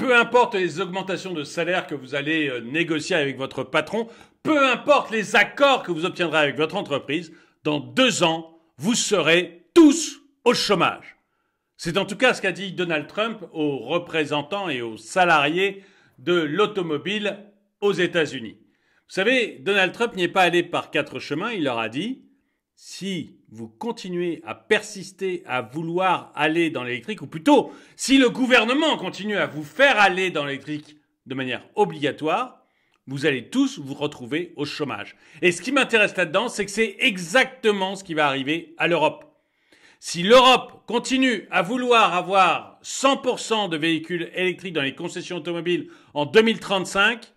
Peu importe les augmentations de salaire que vous allez euh, négocier avec votre patron, peu importe les accords que vous obtiendrez avec votre entreprise, dans deux ans, vous serez tous au chômage. C'est en tout cas ce qu'a dit Donald Trump aux représentants et aux salariés de l'automobile aux États-Unis. Vous savez, Donald Trump n'y est pas allé par quatre chemins, il leur a dit si vous continuez à persister à vouloir aller dans l'électrique, ou plutôt si le gouvernement continue à vous faire aller dans l'électrique de manière obligatoire, vous allez tous vous retrouver au chômage. Et ce qui m'intéresse là-dedans, c'est que c'est exactement ce qui va arriver à l'Europe. Si l'Europe continue à vouloir avoir 100% de véhicules électriques dans les concessions automobiles en 2035,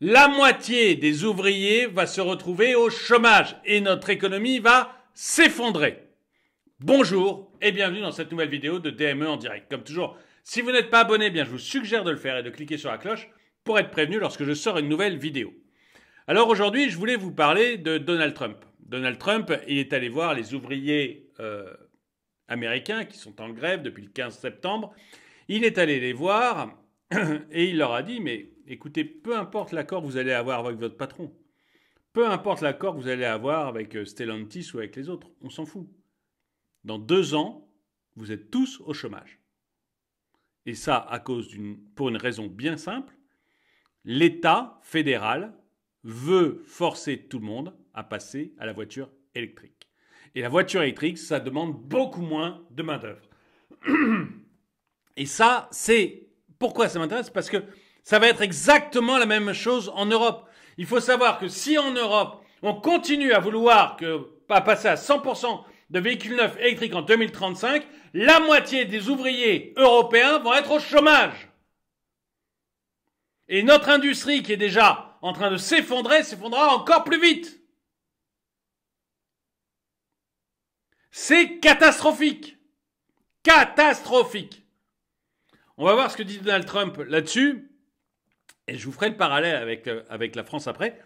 la moitié des ouvriers va se retrouver au chômage et notre économie va s'effondrer. Bonjour et bienvenue dans cette nouvelle vidéo de DME en direct. Comme toujours, si vous n'êtes pas abonné, bien je vous suggère de le faire et de cliquer sur la cloche pour être prévenu lorsque je sors une nouvelle vidéo. Alors aujourd'hui, je voulais vous parler de Donald Trump. Donald Trump, il est allé voir les ouvriers euh, américains qui sont en grève depuis le 15 septembre. Il est allé les voir Et il leur a dit, mais écoutez, peu importe l'accord que vous allez avoir avec votre patron, peu importe l'accord que vous allez avoir avec euh, Stellantis ou avec les autres, on s'en fout. Dans deux ans, vous êtes tous au chômage. Et ça, à cause d'une, pour une raison bien simple, l'État fédéral veut forcer tout le monde à passer à la voiture électrique. Et la voiture électrique, ça demande beaucoup moins de main-d'œuvre. Et ça, c'est pourquoi ça m'intéresse Parce que ça va être exactement la même chose en Europe. Il faut savoir que si en Europe, on continue à vouloir que, pas passer à 100% de véhicules neufs électriques en 2035, la moitié des ouvriers européens vont être au chômage. Et notre industrie qui est déjà en train de s'effondrer s'effondrera encore plus vite. C'est catastrophique. Catastrophique. On va voir ce que dit Donald Trump là-dessus. Et je vous ferai le parallèle avec, euh, avec la France après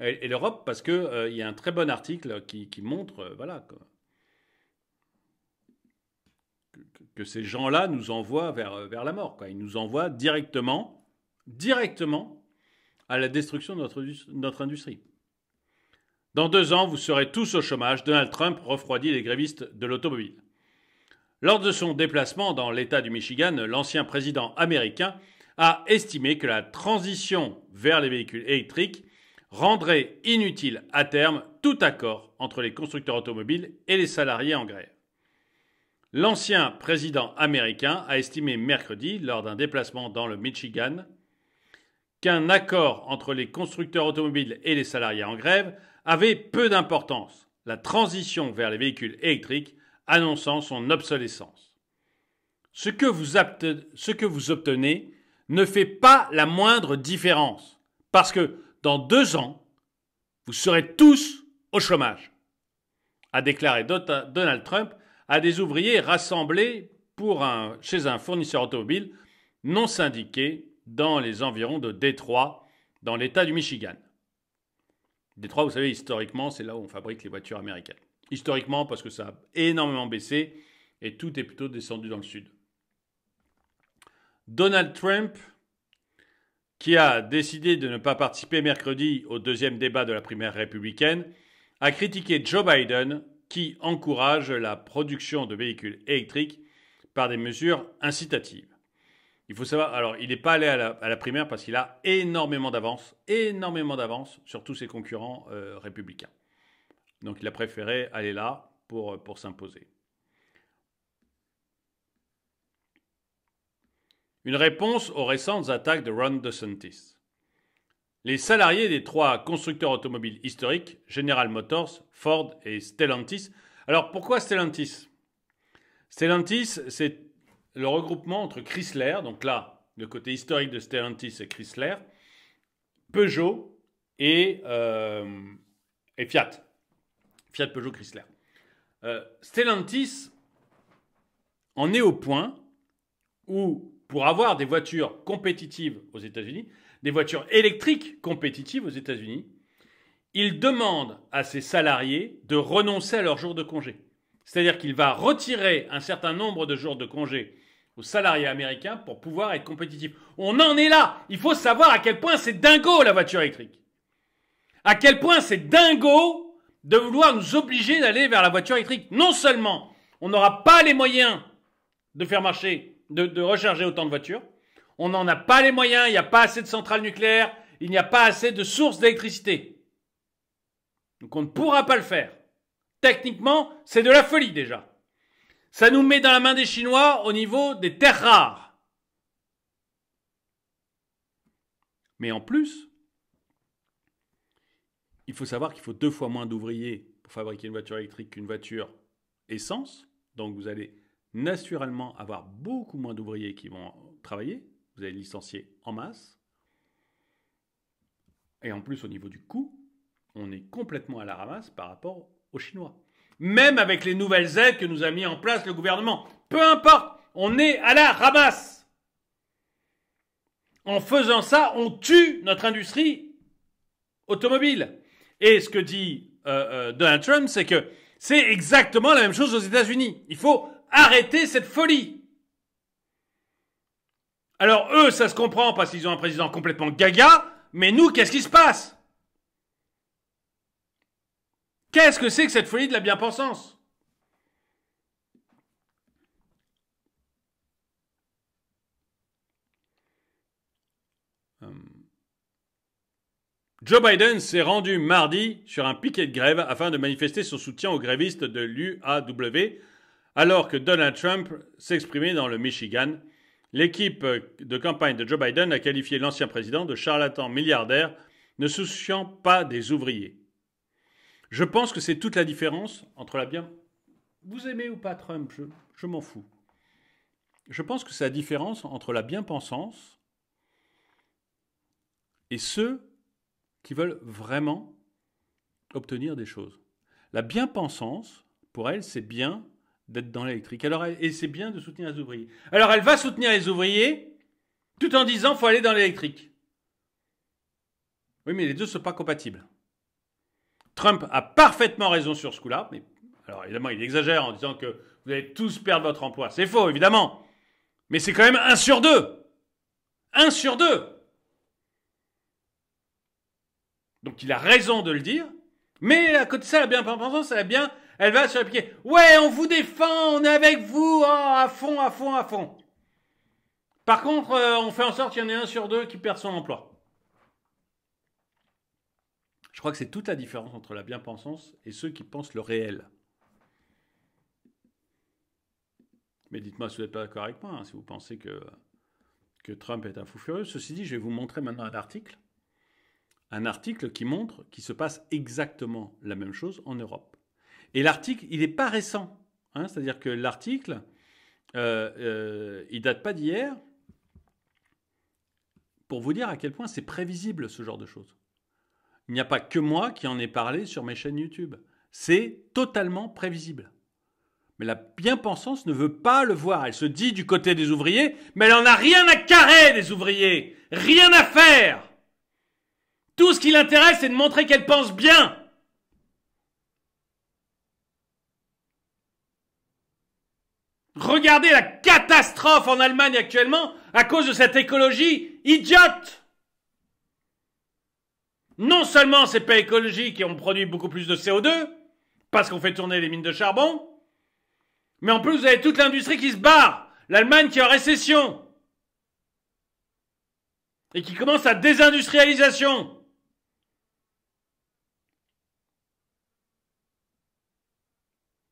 et, l'Europe parce qu'il euh, il y a un très bon article qui, montre euh, voilà, que, ces gens-là nous envoient vers, vers la mort. Quoi. Ils nous envoient directement, directement à la destruction de notre, notre industrie. Dans deux ans, vous serez tous au chômage. Donald Trump refroidit les grévistes de l'automobile. Lors de son déplacement dans l'État du Michigan, l'ancien président américain a estimé que la transition vers les véhicules électriques rendrait inutile à terme tout accord entre les constructeurs automobiles et les salariés en grève. L'ancien président américain a estimé mercredi, lors d'un déplacement dans le Michigan, qu'un accord entre les constructeurs automobiles et les salariés en grève avait peu d'importance. La transition vers les véhicules électriques annonçant son obsolescence. Ce que vous, obtenez ne fait pas la moindre différence, parce que dans deux ans, vous serez tous au chômage, a déclaré Donald Trump à des ouvriers rassemblés chez un fournisseur automobile non syndiqué dans les environs de Détroit, dans l'État du Michigan. Détroit, vous savez, historiquement, c'est là où on fabrique les voitures américaines historiquement parce que ça a énormément baissé et tout est plutôt descendu dans le sud. Donald Trump, qui a décidé de ne pas participer mercredi au deuxième débat de la primaire républicaine, a critiqué Joe Biden qui encourage la production de véhicules électriques par des mesures incitatives. Il faut savoir, alors il n'est pas allé à la, primaire parce qu'il a énormément d'avance, énormément d'avance sur tous ses concurrents euh, républicains. Donc il a préféré aller là pour, pour s'imposer. Une réponse aux récentes attaques de Ron DeSantis. Les salariés des trois constructeurs automobiles historiques, General Motors, Ford et Stellantis. Alors pourquoi Stellantis Stellantis, c'est le regroupement entre Chrysler, donc là, le côté historique de Stellantis et Chrysler, Peugeot et euh, Fiat. Fiat Peugeot Chrysler. Euh, Stellantis en est au point où, pour avoir des voitures compétitives aux États-Unis, des voitures électriques compétitives aux États-Unis, il demande à ses salariés de renoncer à leurs jours de congé. C'est-à-dire qu'il va retirer un certain nombre de jours de congé aux salariés américains pour pouvoir être compétitifs. On en est là Il faut savoir à quel point c'est dingo la voiture électrique. À quel point c'est dingo de vouloir nous obliger d'aller vers la voiture électrique. Non seulement on n'aura pas les moyens de faire marcher, de, recharger autant de voitures, on n'en a pas les moyens, il n'y a pas assez de centrales nucléaires, il n'y a pas assez de sources d'électricité. Donc on ne pourra pas le faire. Techniquement, c'est de la folie déjà. Ça nous met dans la main des Chinois au niveau des terres rares. Mais en plus, il faut savoir qu'il faut deux fois moins d'ouvriers pour fabriquer une voiture électrique qu'une voiture essence. Donc vous allez naturellement avoir beaucoup moins d'ouvriers qui vont travailler. Vous allez licencier en masse. Et en plus, au niveau du coût, on est complètement à la ramasse par rapport aux Chinois. Même avec les nouvelles aides que nous a mis en place le gouvernement. Peu importe, on est à la ramasse. En faisant ça, on tue notre industrie automobile. Et ce que dit euh, euh, Donald Trump, c'est que c'est exactement la même chose aux États-Unis. Il faut arrêter cette folie. Alors eux, ça se comprend parce qu'ils ont un président complètement gaga, mais nous, qu'est-ce qui se passe Qu'est-ce que c'est que cette folie de la bien-pensance Joe Biden s'est rendu mardi sur un piquet de grève afin de manifester son soutien aux grévistes de l'UAW, alors que Donald Trump s'exprimait dans le Michigan. L'équipe de campagne de Joe Biden a qualifié l'ancien président de charlatan milliardaire, ne souciant pas des ouvriers. Je pense que c'est toute la différence entre la bien. Vous aimez ou pas Trump Je, m'en fous. Je pense que c'est la différence entre la bien-pensance et ceux qui veulent vraiment obtenir des choses. La bien-pensance, pour elle, c'est bien d'être dans l'électrique. Alors, et c'est bien de soutenir les ouvriers. Alors, elle va soutenir les ouvriers tout en disant faut aller dans l'électrique. Oui, mais les deux ne sont pas compatibles. Trump a parfaitement raison sur ce coup-là, mais alors évidemment, il exagère en disant que vous allez tous perdre votre emploi. C'est faux, évidemment. Mais c'est quand même un sur deux. Un sur deux. Donc il a raison de le dire, mais à côté de ça, la bien-pensance, elle, bien, elle va se répliquer Ouais, on vous défend, on est avec vous, oh, à fond, à fond, à fond. Par contre, euh, on fait en sorte qu'il y en ait un sur deux qui perd son emploi. Je crois que c'est toute la différence entre la bien-pensance et ceux qui pensent le réel. Mais dites-moi si vous n'êtes pas d'accord avec moi, hein, si vous pensez que, que Trump est un fou furieux. Ceci dit, je vais vous montrer maintenant un article un article qui montre qu'il se passe exactement la même chose en Europe. Et l'article, il n'est pas récent. Hein, c'est-à-dire que l'article, euh, euh, il date pas d'hier, pour vous dire à quel point c'est prévisible ce genre de choses. Il n'y a pas que moi qui en ai parlé sur mes chaînes YouTube. C'est totalement prévisible. Mais la bien-pensance ne veut pas le voir. Elle se dit du côté des ouvriers, mais elle n'en a rien à carrer des ouvriers. Rien à faire. Tout ce qui l'intéresse, c'est de montrer qu'elle pense bien. Regardez la catastrophe en Allemagne actuellement à cause de cette écologie idiote. Non seulement c'est pas écologique et on produit beaucoup plus de CO2 parce qu'on fait tourner les mines de charbon, mais en plus vous avez toute l'industrie qui se barre, l'Allemagne qui est en récession et qui commence sa désindustrialisation.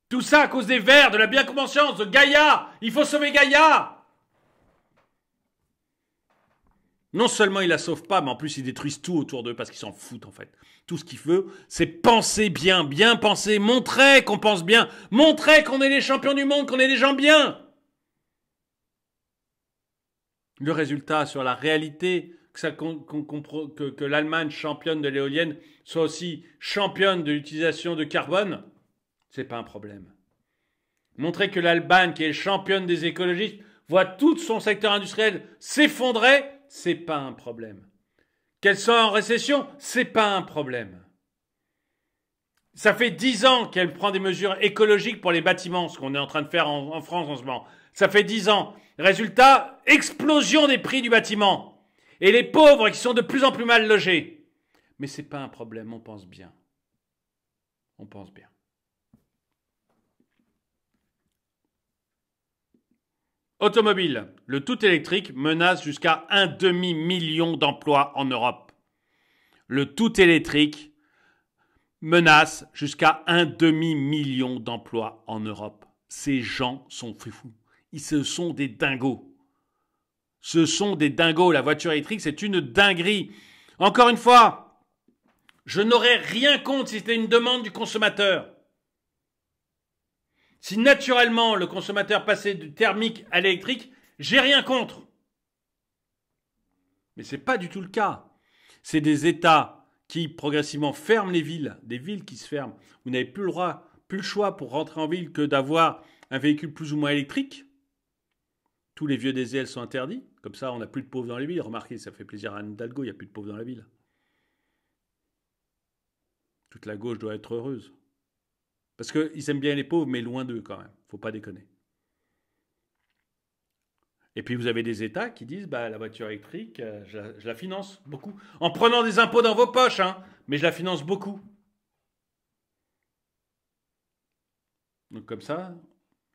Tout ça à cause des vers, de la bien-conscience, de Gaïa. Il faut sauver Gaïa. Non seulement ils la sauvent pas, mais en plus ils détruisent tout autour d'eux parce qu'ils s'en foutent en fait. Tout ce qu'ils veulent, c'est penser bien, bien penser, montrer qu'on pense bien, montrer qu'on est les champions du monde, qu'on est des gens bien. Le résultat sur la réalité, que, que l'Allemagne championne de l'éolienne soit aussi championne de l'utilisation de carbone, c'est pas un problème. Montrer que l'Albanie, qui est championne des écologistes, voit tout son secteur industriel s'effondrer, c'est pas un problème. Qu'elle soit en récession, c'est pas un problème. Ça fait dix ans qu'elle prend des mesures écologiques pour les bâtiments, ce qu'on est en train de faire en, France en ce moment. Ça fait dix ans. Résultat, explosion des prix du bâtiment. Et les pauvres qui sont de plus en plus mal logés. Mais c'est pas un problème, on pense bien. On pense bien. Automobile, le tout électrique menace jusqu'à un demi-million d'emplois en Europe. Le tout électrique menace jusqu'à un demi-million d'emplois en Europe. Ces gens sont fous. Ils se sont des dingos. Ce sont des dingos. La voiture électrique, c'est une dinguerie. Encore une fois, je n'aurais rien contre si c'était une demande du consommateur. Si naturellement le consommateur passait du thermique à l'électrique, j'ai rien contre. Mais ce n'est pas du tout le cas. C'est des États qui progressivement ferment les villes, des villes qui se ferment. Vous n'avez plus le droit, plus le choix pour rentrer en ville que d'avoir un véhicule plus ou moins électrique. Tous les vieux ailes sont interdits. Comme ça, on n'a plus de pauvres dans les villes. Remarquez, ça fait plaisir à Anne Hidalgo, il n'y a plus de pauvres dans la ville. Toute la gauche doit être heureuse. Parce qu'ils aiment bien les pauvres, mais loin d'eux quand même. Faut pas déconner. Et puis vous avez des États qui disent bah, la voiture électrique, euh, je, la, finance beaucoup. En prenant des impôts dans vos poches, hein, mais je la finance beaucoup. Donc comme ça,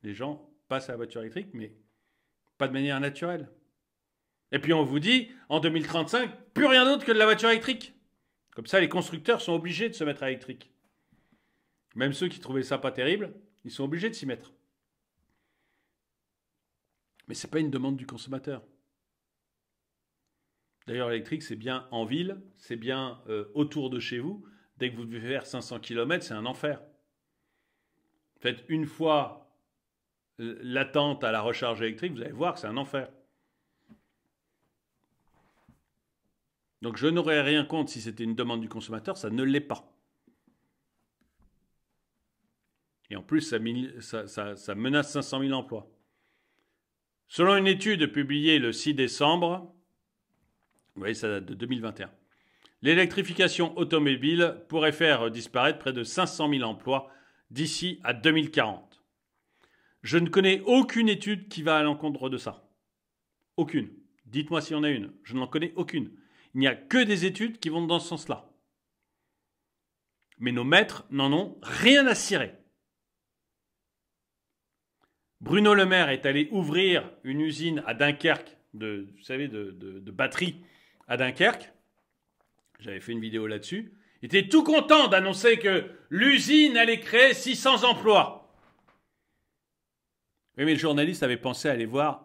les gens passent à la voiture électrique, mais pas de manière naturelle. Et puis on vous dit, en 2035, plus rien d'autre que de la voiture électrique. Comme ça, les constructeurs sont obligés de se mettre à l'électrique. Même ceux qui trouvaient ça pas terrible, ils sont obligés de s'y mettre. Mais ce n'est pas une demande du consommateur. D'ailleurs, l'électrique, c'est bien en ville, c'est bien euh, autour de chez vous. Dès que vous devez faire 500 km, c'est un enfer. Faites une fois euh, l'attente à la recharge électrique, vous allez voir que c'est un enfer. Donc je n'aurais rien contre si c'était une demande du consommateur, ça ne l'est pas. Et en plus, ça, menace 500 000 emplois. Selon une étude publiée le 6 décembre, vous voyez, ça date de 2021, l'électrification automobile pourrait faire disparaître près de 500 000 emplois d'ici à 2040. Je ne connais aucune étude qui va à l'encontre de ça. Aucune. Dites-moi s'il y en a une. Je n'en connais aucune. Il n'y a que des études qui vont dans ce sens-là. Mais nos maîtres n'en ont rien à cirer. Bruno Le Maire est allé ouvrir une usine à Dunkerque, de, vous savez, de, batterie à Dunkerque. J'avais fait une vidéo là-dessus. Il était tout content d'annoncer que l'usine allait créer 600 emplois. Oui, mais le journaliste avait pensé aller voir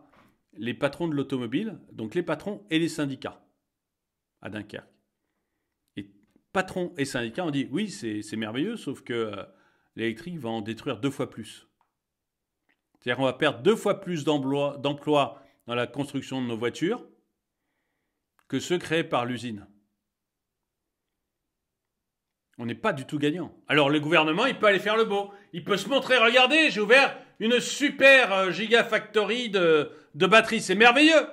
les patrons de l'automobile, donc les patrons et les syndicats à Dunkerque. Et patrons et syndicats ont dit oui, c'est merveilleux, sauf que euh, l'électrique va en détruire deux fois plus. C'est-à-dire qu'on va perdre deux fois plus d'emplois dans la construction de nos voitures que ceux créés par l'usine. On n'est pas du tout gagnant. Alors le gouvernement, il peut aller faire le beau. Il peut se montrer, regardez, j'ai ouvert une super euh, gigafactory de, de batteries. C'est merveilleux.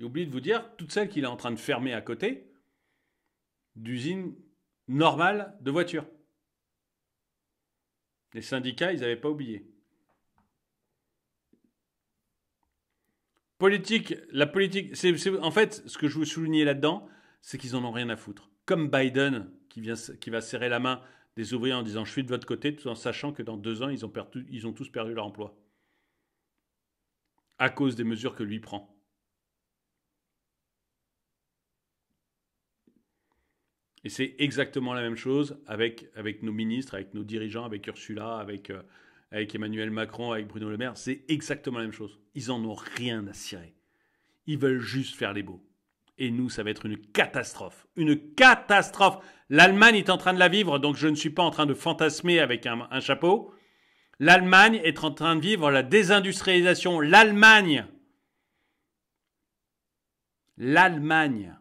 Il oublie de vous dire, toutes celles qu'il est en train de fermer à côté, d'usines normales de voitures. Les syndicats, ils n'avaient pas oublié. Politique, la politique, c'est, en fait, ce que je veux souligner là-dedans, c'est qu'ils n'en ont rien à foutre. Comme Biden, qui, vient, qui va serrer la main des ouvriers en disant je suis de votre côté, tout en sachant que dans deux ans, ils ont, perdu, ils ont tous perdu leur emploi. À cause des mesures que lui prend. Et c'est exactement la même chose avec, avec nos ministres, avec nos dirigeants, avec Ursula, avec, euh, Emmanuel Macron, avec Bruno Le Maire. C'est exactement la même chose. Ils n'en ont rien à cirer. Ils veulent juste faire les beaux. Et nous, ça va être une catastrophe. Une catastrophe. L'Allemagne est en train de la vivre, donc je ne suis pas en train de fantasmer avec un chapeau. L'Allemagne est en train de vivre la désindustrialisation. L'Allemagne. L'Allemagne.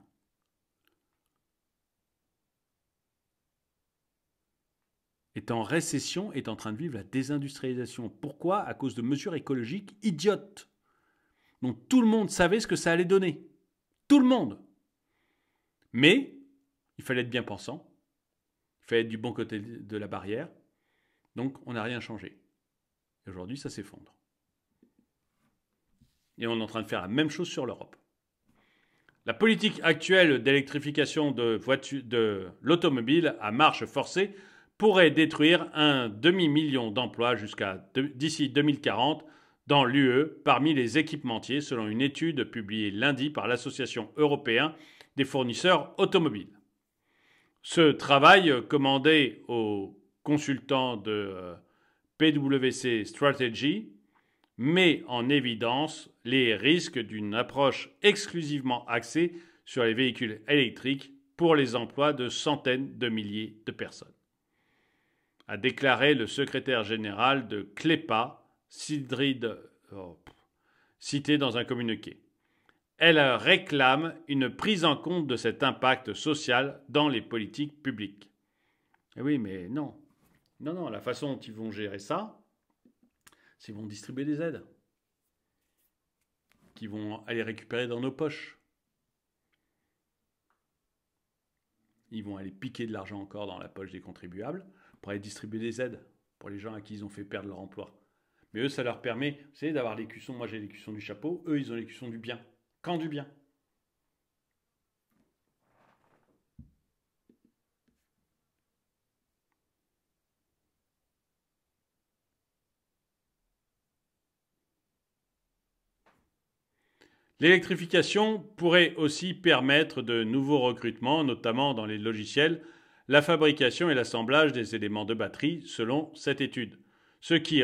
est en récession, est en train de vivre la désindustrialisation. Pourquoi À cause de mesures écologiques idiotes, Donc tout le monde savait ce que ça allait donner. Tout le monde. Mais il fallait être bien pensant, il fallait être du bon côté de la barrière, donc on n'a rien changé. Et aujourd'hui, ça s'effondre. Et on est en train de faire la même chose sur l'Europe. La politique actuelle d'électrification de l'automobile à marche forcée pourrait détruire un demi-million d'emplois jusqu'à d'ici 2040 dans l'UE parmi les équipementiers selon une étude publiée lundi par l'Association européenne des fournisseurs automobiles. Ce travail commandé aux consultants de euh, PwC Strategy met en évidence les risques d'une approche exclusivement axée sur les véhicules électriques pour les emplois de centaines de milliers de personnes a déclaré le secrétaire général de CLEPA, Sidrid, oh, cité dans un communiqué. Elle réclame une prise en compte de cet impact social dans les politiques publiques. Eh oui, mais non. Non, non, la façon dont ils vont gérer ça, c'est qu'ils vont distribuer des aides, qui vont aller récupérer dans nos poches. Ils vont aller piquer de l'argent encore dans la poche des contribuables pour distribuer des aides pour les gens à qui ils ont fait perdre leur emploi. Mais eux, ça leur permet, vous savez, d'avoir l'écusson. Moi, j'ai cuissons du chapeau. Eux, ils ont l'écusson du bien. Quand du bien L'électrification pourrait aussi permettre de nouveaux recrutements, notamment dans les logiciels, la fabrication et l'assemblage des éléments de batterie selon cette étude, ce qui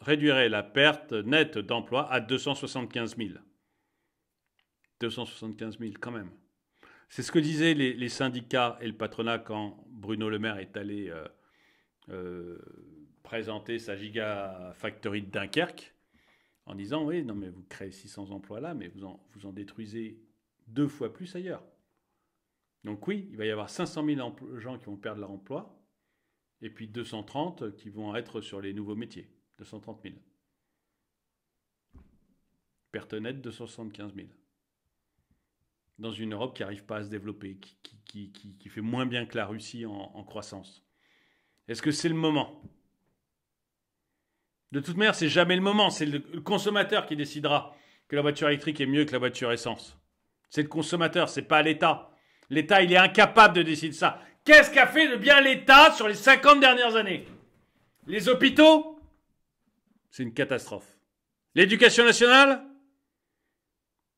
réduirait la perte nette d'emplois à 275 000. 275 000 quand même. C'est ce que disaient les, syndicats et le patronat quand Bruno Le Maire est allé euh, euh, présenter sa gigafactory de Dunkerque, en disant oui, non mais vous créez 600 emplois là, mais vous en, vous en détruisez deux fois plus ailleurs. Donc oui, il va y avoir 500 000 gens qui vont perdre leur emploi, et puis 230 qui vont être sur les nouveaux métiers, 230 000. Perte nette de 75 000. Dans une Europe qui n'arrive pas à se développer, qui, fait moins bien que la Russie en, en croissance. Est-ce que c'est le moment De toute manière, c'est jamais le moment. C'est le consommateur qui décidera que la voiture électrique est mieux que la voiture essence. C'est le consommateur, c'est pas l'État. L'État, il est incapable de décider ça. Qu'est-ce qu'a fait de bien l'État sur les 50 dernières années Les hôpitaux C'est une catastrophe. L'éducation nationale Vous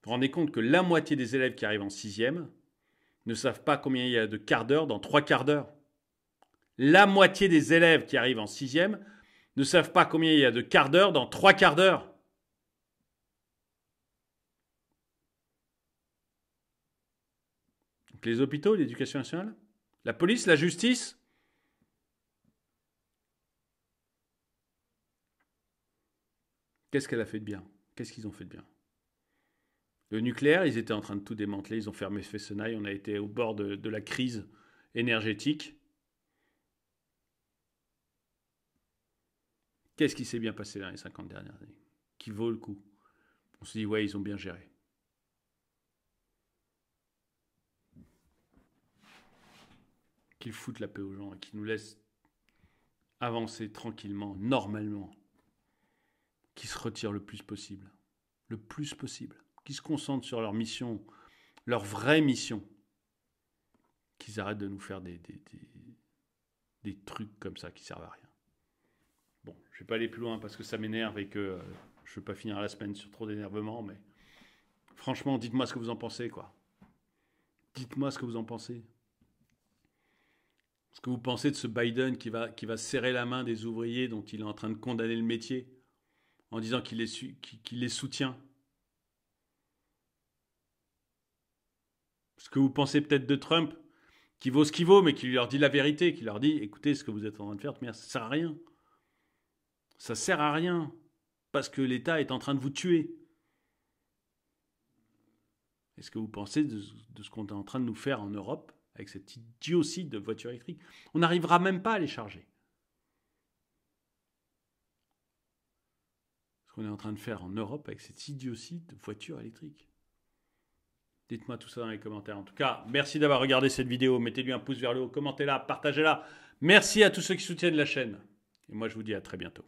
vous rendez compte que la moitié des élèves qui arrivent en sixième ne savent pas combien il y a de quart d'heure dans trois quarts d'heure. La moitié des élèves qui arrivent en sixième ne savent pas combien il y a de quart d'heure dans trois quarts d'heure. les hôpitaux, l'éducation nationale, la police, la justice. Qu'est-ce qu'elle a fait de bien Qu'est-ce qu'ils ont fait de bien Le nucléaire, ils étaient en train de tout démanteler, ils ont fermé Fessenay, on a été au bord de, la crise énergétique. Qu'est-ce qui s'est bien passé dans les 50 dernières années Qui vaut le coup On se dit, ouais, ils ont bien géré. qu'ils foutent la paix aux gens et qu'ils nous laissent avancer tranquillement, normalement, qui se retirent le plus possible, le plus possible, qui se concentrent sur leur mission, leur vraie mission, qu'ils arrêtent de nous faire des, trucs comme ça qui servent à rien. Bon, je vais pas aller plus loin parce que ça m'énerve et que je euh, je veux pas finir la semaine sur trop d'énervement, mais franchement, dites-moi ce que vous en pensez, quoi. Dites-moi ce que vous en pensez ce que vous pensez de ce Biden qui va, qui va serrer la main des ouvriers dont il est en train de condamner le métier en disant qu'il les, les soutient. Ce que vous pensez peut-être de Trump, qui vaut ce qu'il vaut, mais qui leur dit la vérité, qui leur dit écoutez, ce que vous êtes en train de faire, ça ne sert à rien. Ça ne sert à rien, parce que l'État est en train de vous tuer. Est-ce que vous pensez de ce qu'on est en train de nous faire en Europe avec cette idiotie de voiture électrique. On n'arrivera même pas à les charger. Ce qu'on est en train de faire en Europe avec cette idiotie de voiture électrique. Dites-moi tout ça dans les commentaires. En tout cas, merci d'avoir regardé cette vidéo. Mettez-lui un pouce vers le haut, commentez-la, partagez-la. Merci à tous ceux qui soutiennent la chaîne. Et moi, je vous dis à très bientôt.